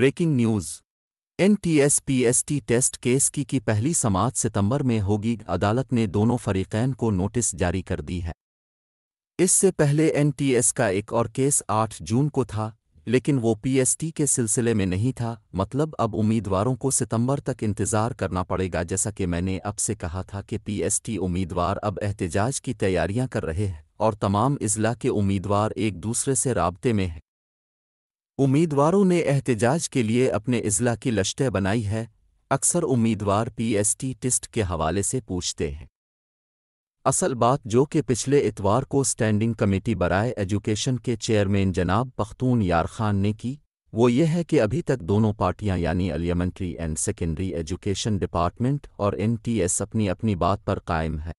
breaking news N test case की की पहली समाज सितंबर में होगी अदालत ने दोनों फरीकैन को नोटिस जारी कर दी है इससे पहले एन का एक और केस 8 जून को था लेकिन वो पीएसटी के सिलसिले में नहीं था मतलब अब उम्मीदवारों को सितंबर तक इंतज़ार करना पड़ेगा जैसा कि मैंने अब से कहा था कि पीएसटी उम्मीदवार अब एहतजाज की तैयारियां कर रहे हैं और तमाम इजला के उम्मीदवार एक दूसरे से रबते में हैं उम्मीदवारों ने एहतजाज के लिए अपने अजला की लश्तें बनाई है अक्सर उम्मीदवार पीएसटी टेस्ट के हवाले से पूछते हैं असल बात जो कि पिछले इतवार को स्टैंडिंग कमेटी बराए एजुकेशन के चेयरमैन जनाब पख्तून यार खान ने की वो ये है कि अभी तक दोनों पार्टियां यानी elementary and secondary education department और एनटीएस अपनी अपनी बात पर कायम है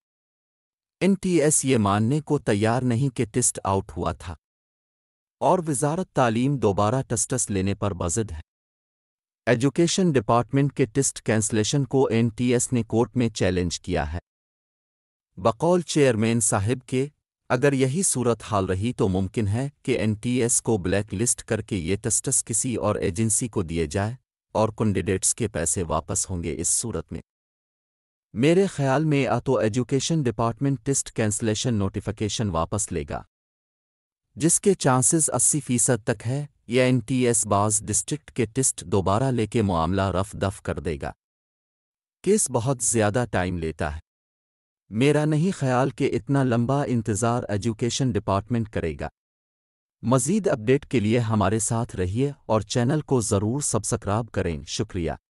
एनटीएस ये मानने को तैयार नहीं कि टेस्ट आउट हुआ था और वजारत तालीम दोबारा टस्टस लेने पर बजद है एजुकेशन डिपार्टमेंट के टेस्ट कैंसलेशन को एनटीएस ने कोर्ट में चैलेंज किया है बकौल चेयरमैन साहिब के अगर यही सूरत हाल रही तो मुमकिन है कि एनटीएस को ब्लैक लिस्ट करके ये टस्टस किसी और एजेंसी को दिए जाए और कैंडिडेट्स के पैसे वापस होंगे इस सूरत में मेरे ख्याल में आ तो education department test cancellation notification वापस लेगा जिसके चांसेस 80 फीसद तक है यह एन टी एस बाज डिस्ट्रिक्ट के टेस्ट दोबारा लेके मामला रफ दफ कर देगा केस बहुत ज़्यादा टाइम लेता है मेरा नहीं ख्याल कि इतना लंबा इंतज़ार एजुकेशन डिपार्टमेंट करेगा मज़ीद अपडेट के लिए हमारे साथ रहिए और चैनल को ज़रूर सब्सक्राइब करें शुक्रिया